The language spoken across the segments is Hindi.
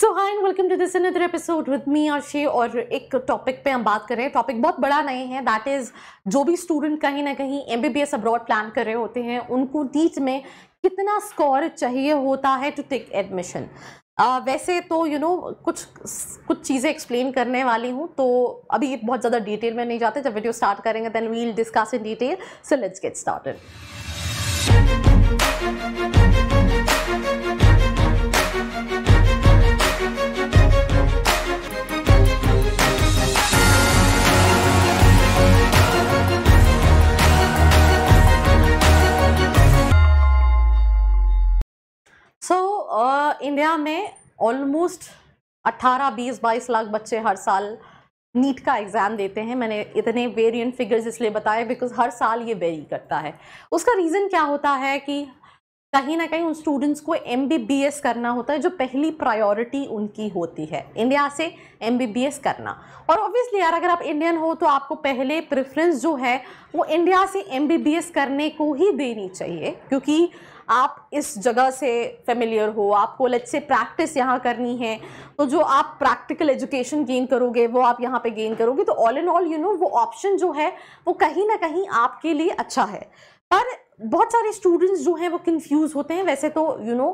So hi and welcome to this another episode with me शे और एक टॉपिक पे हम बात कर रहे हैं टॉपिक बहुत बड़ा नहीं है दैट इज़ जो भी स्टूडेंट कहीं ना कहीं M B B S abroad plan कर रहे होते हैं उनको टीच में कितना स्कोर चाहिए होता है टू टेक एडमिशन वैसे तो यू you नो know, कुछ कुछ चीज़ें एक्सप्लेन करने वाली हूँ तो अभी बहुत ज़्यादा डिटेल में नहीं जाते जब वीडियो स्टार्ट करेंगे then we'll discuss in detail so let's get start India में ऑलमोस्ट 18 20 बाईस लाख बच्चे हर साल नीट का एग्ज़ाम देते हैं मैंने इतने वेरिएंट फिगर्स इसलिए बताए बिकॉज हर साल ये वेरी करता है उसका रीज़न क्या होता है कि कहीं ना कहीं उन स्टूडेंट्स को एम करना होता है जो पहली प्रायोरिटी उनकी होती है इंडिया से एम करना और ऑब्वियसली यार अगर आप इंडियन हो तो आपको पहले प्रेफरेंस जो है वो इंडिया से एम करने को ही देनी चाहिए क्योंकि आप इस जगह से फेमिलियर हो आपको लेट्स से प्रैक्टिस यहाँ करनी है तो जो आप प्रैक्टिकल एजुकेशन गेन करोगे वो आप यहाँ पे गेन करोगे तो all in all you know वो ऑप्शन जो है वो कहीं ना कहीं आपके लिए अच्छा है पर बहुत सारे स्टूडेंट्स जो हैं वो कंफ्यूज होते हैं वैसे तो you know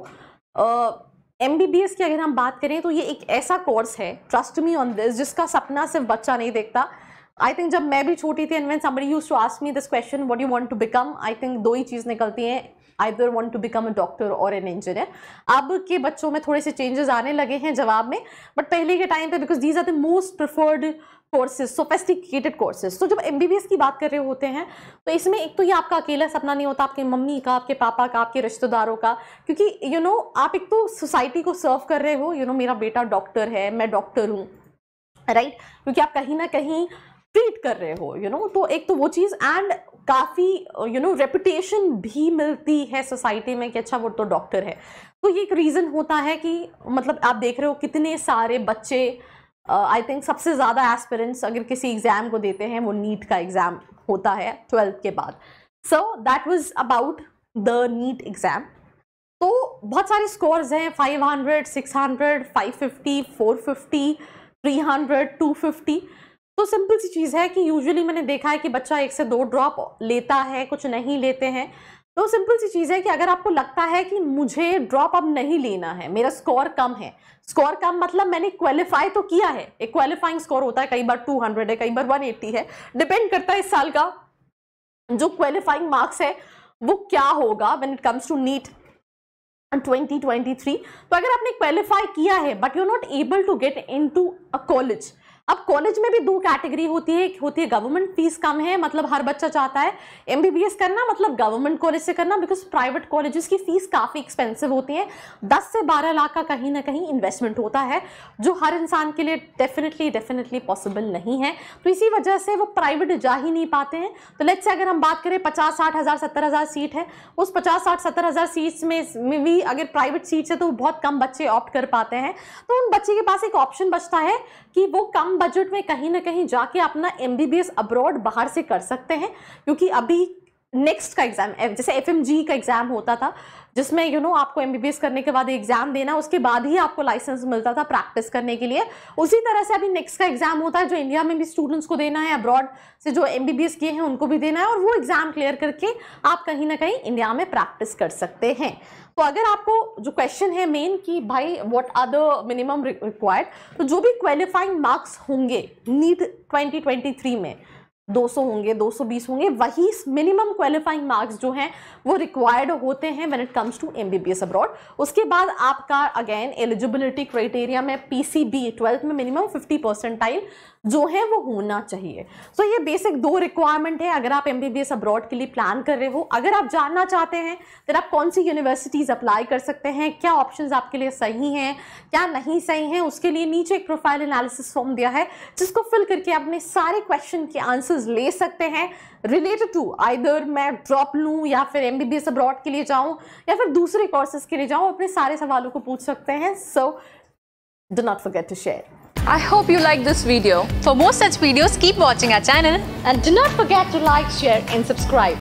M B B S की अगर हम बात करें तो ये एक ऐसा कोर्स है ट्रस्ट मी ऑन दिस जिसका सपना सिर्फ बच्चा नहीं देखता आई थिंक जब मैं भी छोटी थी and when somebody use to ask me this question what you want to become I think दो ही चीज़ निकलती हैं I either want to become a doctor और एन इंजीनियर अब के बच्चों में थोड़े से चेंजेस आने लगे हैं जवाब में बट पहले के टाइम पे because these are the most preferred courses sophisticated courses तो जब एम की बात कर रहे होते हैं तो इसमें एक तो ये आपका अकेला सपना नहीं होता आपके मम्मी का आपके पापा का आपके रिश्तेदारों का क्योंकि यू you नो know, आप एक तो सोसाइटी को सर्व कर रहे हो यू you नो know, मेरा बेटा डॉक्टर है मैं डॉक्टर हूँ राइट क्योंकि आप कहीं ना कहीं ट्रीट कर रहे हो यू you नो know? तो एक तो वो चीज़ एंड काफ़ी यू नो रेपुटेशन भी मिलती है सोसाइटी में कि अच्छा वो तो डॉक्टर है तो ये एक रीज़न होता है कि मतलब आप देख रहे हो कितने सारे बच्चे आई uh, थिंक सबसे ज़्यादा एस्पिरेंट्स अगर किसी एग्ज़ाम को देते हैं वो नीट का एग्ज़ाम होता है ट्वेल्थ के बाद so that was about the NEET exam तो बहुत सारे स्कोर्स हैं 500, 600, 550, 450, 300, 250 तो सिंपल सी चीज़ है कि यूजुअली मैंने देखा है कि बच्चा एक से दो ड्रॉप लेता है कुछ नहीं लेते हैं तो सिंपल सी चीज़ है कि अगर आपको लगता है कि मुझे ड्रॉप अब नहीं लेना है मेरा स्कोर कम है स्कोर कम मतलब मैंने क्वालिफाई तो किया है एक क्वालिफाइंग स्कोर होता है कई बार 200 है कई बार 180 है डिपेंड करता है इस साल का जो क्वालिफाइंग मार्क्स है वो क्या होगा when it comes to NEET 2023 तो अगर आपने क्वालिफाई किया है but you not able to get in to a college अब कॉलेज में भी दो कैटेगरी होती है एक होती है गवर्नमेंट फीस कम है मतलब हर बच्चा चाहता है एम करना मतलब गवर्नमेंट कॉलेज से करना बिकॉज प्राइवेट कॉलेज की फीस काफ़ी एक्सपेंसिव होती है दस से बारह लाख का कहीं ना कहीं इन्वेस्टमेंट होता है जो हर इंसान के लिए डेफिनेटली डेफिनेटली पॉसिबल नहीं है तो इसी वजह से वो प्राइवेट जा ही नहीं पाते हैं तो लेट से अगर हम बात करें पचास साठ हज़ार सत्तर हज़ार सीट है उस पचास साठ सत्तर हज़ार सीट्स में भी अगर प्राइवेट सीट्स है तो बहुत कम बच्चे ऑप्ट कर पाते हैं तो उन बच्चे के पास एक ऑप्शन बचता है कि वो कम बजट में कहीं ना कहीं जाके अपना एम अब्रॉड बाहर से कर सकते हैं क्योंकि अभी नेक्स्ट का एग्जाम जैसे एफ का एग्जाम होता था जिसमें यू you नो know, आपको एमबीबीएस करने के बाद एग्जाम देना उसके बाद ही आपको लाइसेंस मिलता था प्रैक्टिस करने के लिए उसी तरह से अभी नेक्स्ट का एग्जाम होता है जो इंडिया में भी स्टूडेंट्स को देना है अब्रॉड से जो एमबीबीएस किए हैं उनको भी देना है और वो एग्जाम क्लियर करके आप कहीं ना कहीं इंडिया में प्रैक्टिस कर सकते हैं तो अगर आपको जो क्वेश्चन है मेन कि भाई what are the minimum required तो जो भी क्वालिफाइंग मार्क्स होंगे नीट ट्वेंटी में 200 होंगे 220 होंगे वही मिनिमम क्वालिफाइंग मार्क्स जो हैं वो रिक्वायर्ड होते हैं when it comes to MBBS abroad उसके बाद आपका अगेन एलिजिबिलिटी क्राइटेरिया में पीसीबी सी ट्वेल्थ में मिनिमम 50 परसेंटाइल जो है वो होना चाहिए सो so, ये बेसिक दो रिक्वायरमेंट है अगर आप एमबीबीएस अब्रॉड के लिए प्लान कर रहे हो अगर आप जानना चाहते हैं फिर आप कौन सी यूनिवर्सिटीज़ अप्लाई कर सकते हैं क्या ऑप्शन आपके लिए सही हैं क्या नहीं सही हैं उसके लिए नीचे एक प्रोफाइल एनालिसिस फॉर्म दिया है जिसको फिल करके अपने सारे क्वेश्चन के आंसर्स कोर्सेज ले सकते हैं रिलेटेड टू आइदर मैं ड्रॉप लूँ या फिर एम बी के लिए जाऊँ या फिर दूसरे कोर्सेज के लिए जाऊँ अपने सारे सवालों को पूछ सकते हैं so do not forget to share I hope you like this video. For more such videos, keep watching our channel and do not forget to like, share and subscribe.